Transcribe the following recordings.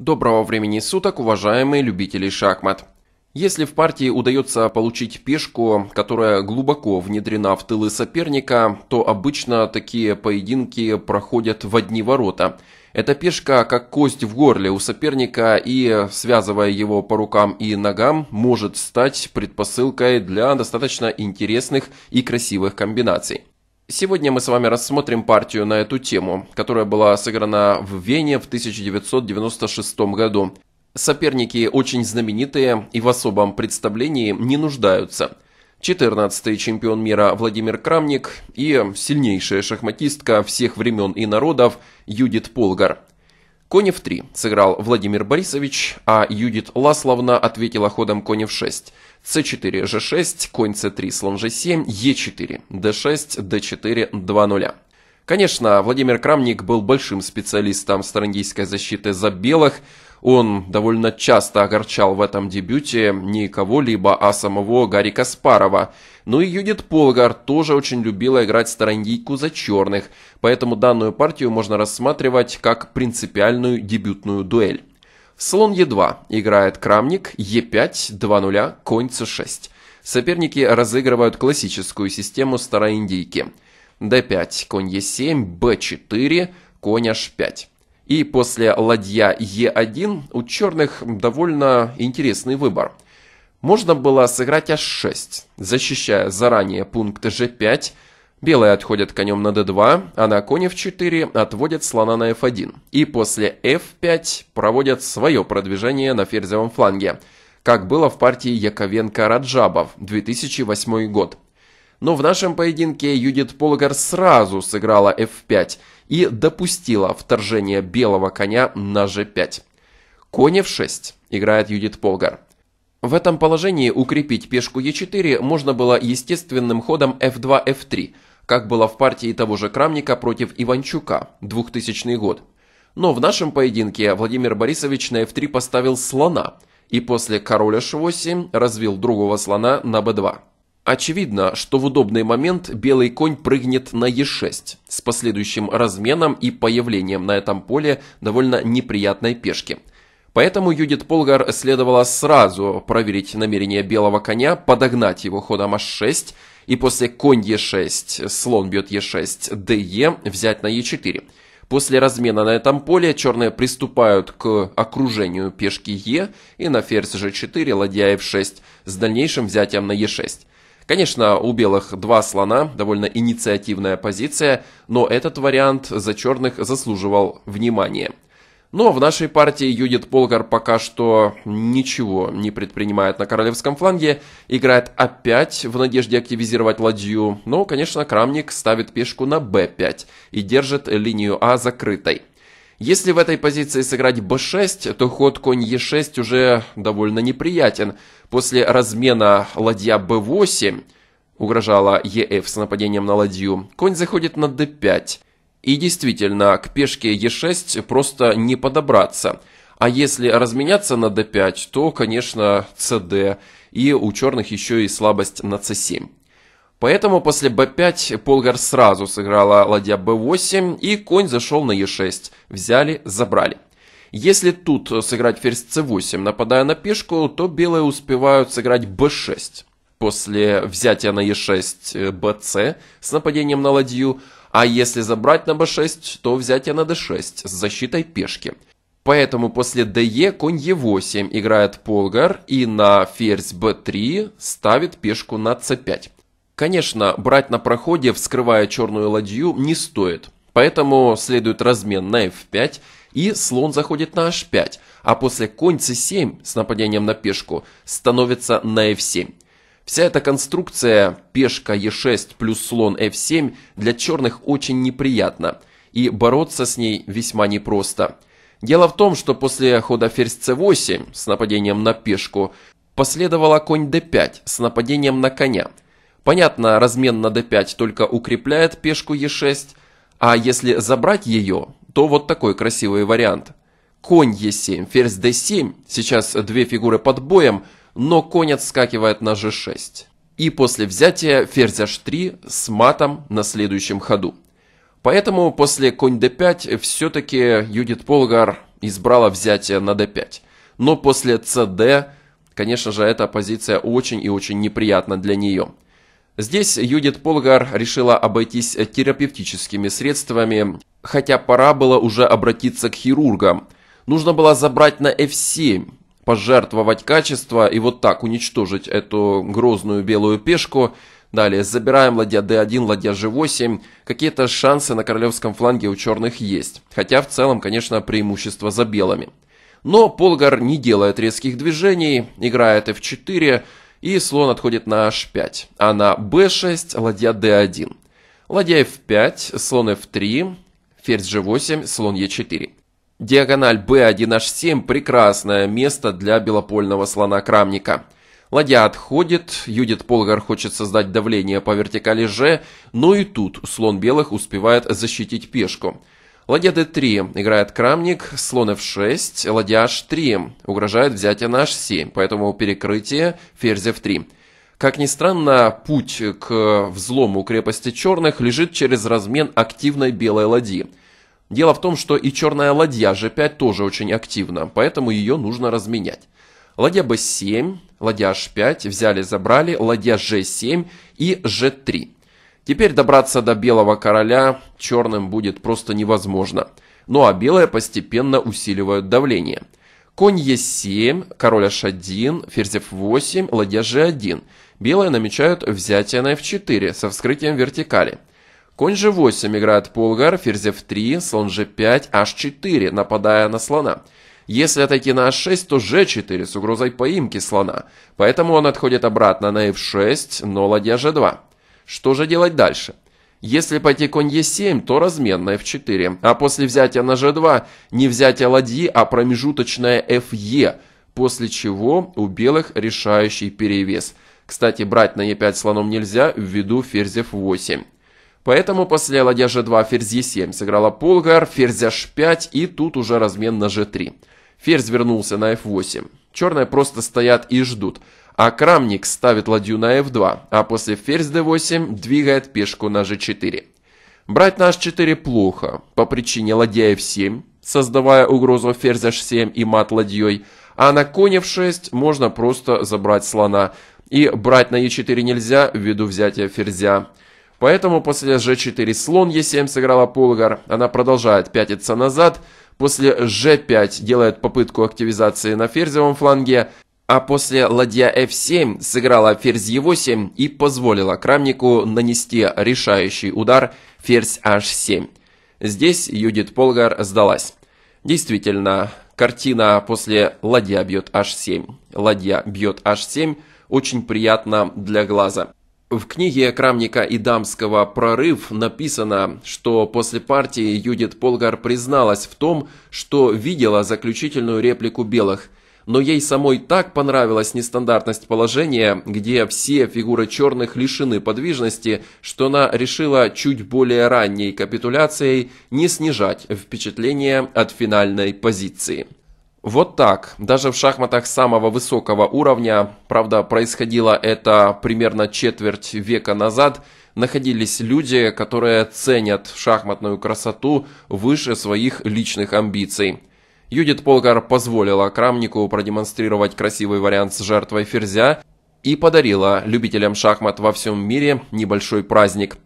Доброго времени суток, уважаемые любители шахмат. Если в партии удается получить пешку, которая глубоко внедрена в тылы соперника, то обычно такие поединки проходят в одни ворота. Эта пешка как кость в горле у соперника и, связывая его по рукам и ногам, может стать предпосылкой для достаточно интересных и красивых комбинаций. Сегодня мы с вами рассмотрим партию на эту тему, которая была сыграна в Вене в 1996 году. Соперники очень знаменитые и в особом представлении не нуждаются. 14-й чемпион мира Владимир Крамник и сильнейшая шахматистка всех времен и народов Юдит Полгар. Конь Конев 3 сыграл Владимир Борисович, а Юдит Ласловна ответила ходом конь конев 6. c4, g6, конь c3, слон g7, e4, d6, d4, 2-0. Конечно, Владимир Крамник был большим специалистом стратегической защиты за белых, он довольно часто огорчал в этом дебюте не кого-либо, а самого Гарри Каспарова. Ну и Юдит Полгар тоже очень любила играть стороннийку за черных, поэтому данную партию можно рассматривать как принципиальную дебютную дуэль. Слон Е2 играет крамник Е5, 2-0, конь С6. Соперники разыгрывают классическую систему староиндийки. d5, конь e 7 b4, конь H5. И после ладья Е1 у черных довольно интересный выбор. Можно было сыграть h6, защищая заранее пункт g5. Белые отходят конем на d2, а на коне f4 отводят слона на f1. И после f5 проводят свое продвижение на ферзевом фланге, как было в партии Яковенко-Раджабов 2008 год но в нашем поединке Юдит Полгар сразу сыграла f5 и допустила вторжение белого коня на g5. Конь f6 играет Юдит Полгар. В этом положении укрепить пешку e4 можно было естественным ходом f2, f3, как было в партии того же Крамника против Иванчука, 2000 год. Но в нашем поединке Владимир Борисович на f3 поставил слона, и после короля h8 развил другого слона на b2. Очевидно, что в удобный момент белый конь прыгнет на е 6 с последующим разменом и появлением на этом поле довольно неприятной пешки. Поэтому Юдит Полгар следовало сразу проверить намерение белого коня, подогнать его ходом h6 и после конь е 6 слон бьет e6, de взять на е 4 После размена на этом поле черные приступают к окружению пешки Е и на ферзь g4, ладья f6 с дальнейшим взятием на e6. Конечно, у белых два слона, довольно инициативная позиция, но этот вариант за черных заслуживал внимания. Но в нашей партии Юдит Полгар пока что ничего не предпринимает на королевском фланге, играет опять в надежде активизировать ладью, но, конечно, Крамник ставит пешку на b5 и держит линию А закрытой. Если в этой позиции сыграть b6, то ход конь e6 уже довольно неприятен. После размена ладья b8 угрожала ef с нападением на ладью, конь заходит на d5. И действительно, к пешке e6 просто не подобраться. А если разменяться на d5, то, конечно, cd. И у черных еще и слабость на c7. Поэтому после b5 Полгар сразу сыграла ладья b8 и конь зашел на e6. Взяли, забрали. Если тут сыграть ферзь c8, нападая на пешку, то белые успевают сыграть b6. После взятия на e6 bc э, с нападением на ладью, а если забрать на b6, то взятие на d6 с защитой пешки. Поэтому после de конь e8 играет Полгар и на ферзь b3 ставит пешку на c5. Конечно, брать на проходе, вскрывая черную ладью, не стоит. Поэтому следует размен на f5 и слон заходит на h5, а после конь c7 с нападением на пешку становится на f7. Вся эта конструкция пешка e6 плюс слон f7 для черных очень неприятна, и бороться с ней весьма непросто. Дело в том, что после хода ферзь c8 с нападением на пешку последовало конь d5 с нападением на коня – Понятно, размен на d5 только укрепляет пешку e6, а если забрать ее, то вот такой красивый вариант. Конь e7, ферзь d7, сейчас две фигуры под боем, но конь отскакивает на g6. И после взятия ферзь h3 с матом на следующем ходу. Поэтому после конь d5 все-таки Юдит Полгар избрала взятие на d5. Но после cd, конечно же, эта позиция очень и очень неприятна для нее. Здесь Юдит Полгар решила обойтись э, терапевтическими средствами, хотя пора было уже обратиться к хирургам. Нужно было забрать на F7, пожертвовать качество и вот так уничтожить эту грозную белую пешку. Далее забираем ладья d1, ладья g8. Какие-то шансы на королевском фланге у черных есть. Хотя в целом, конечно, преимущество за белыми. Но Полгар не делает резких движений, играет f4, и слон отходит на h5, а на b6 ладья d1. Ладья f5, слон f3, ферзь g8, слон e4. Диагональ b1h7 – прекрасное место для белопольного слона-крамника. Ладья отходит, Юдит Полгар хочет создать давление по вертикали g, но ну и тут слон белых успевает защитить пешку – Ладья d3, играет крамник, слон f6, ладья h3, угрожает взятие на h7, поэтому перекрытие ферзь f3. Как ни странно, путь к взлому крепости черных лежит через размен активной белой ладьи. Дело в том, что и черная ладья g5 тоже очень активна, поэтому ее нужно разменять. Ладья b7, ладья h5, взяли-забрали, ладья g7 и g3. Теперь добраться до Белого Короля черным будет просто невозможно. Ну а белые постепенно усиливают давление. Конь Е7, король H1, ферзев 8, ладья G1. Белые намечают взятие на F4 со вскрытием вертикали. Конь G8 играет полгар, ферзев 3, слон G5, H4, нападая на слона. Если отойти на h6, то g4 с угрозой поимки слона, поэтому он отходит обратно на f6, но ладья g2. Что же делать дальше? Если пойти конь Е7, то разменная F4, а после взятия на G2 не взятие ладьи, а промежуточная FE, после чего у белых решающий перевес. Кстати, брать на Е5 слоном нельзя ввиду f 8. Поэтому после ладья G2 ферзь Е7 сыграла полгар, ферзь H5 и тут уже размен на G3. Ферзь вернулся на F8. Черные просто стоят и ждут а Крамник ставит ладью на f2, а после ферзь d8 двигает пешку на g4. Брать на h4 плохо, по причине ладья f7, создавая угрозу ферзь h7 и мат ладьей, а на коне f6 можно просто забрать слона, и брать на e4 нельзя ввиду взятия ферзя. Поэтому после g4 слон e7 сыграла Полгар, она продолжает пятиться назад, после g5 делает попытку активизации на ферзевом фланге, а после ладья f7 сыграла ферзь e8 и позволила крамнику нанести решающий удар ферзь h7. Здесь Юдит Полгар сдалась. Действительно, картина после ладья бьет h7, ладья бьет h7 очень приятна для глаза. В книге Крамника и Дамского «Прорыв» написано, что после партии Юдит Полгар призналась в том, что видела заключительную реплику белых – но ей самой так понравилась нестандартность положения, где все фигуры черных лишены подвижности, что она решила чуть более ранней капитуляцией не снижать впечатление от финальной позиции. Вот так, даже в шахматах самого высокого уровня, правда происходило это примерно четверть века назад, находились люди, которые ценят шахматную красоту выше своих личных амбиций. Юдит Полгар позволила Крамнику продемонстрировать красивый вариант с жертвой ферзя и подарила любителям шахмат во всем мире небольшой праздник.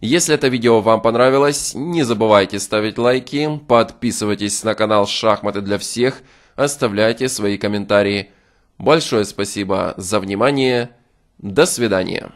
Если это видео вам понравилось, не забывайте ставить лайки, подписывайтесь на канал «Шахматы для всех», оставляйте свои комментарии. Большое спасибо за внимание. До свидания.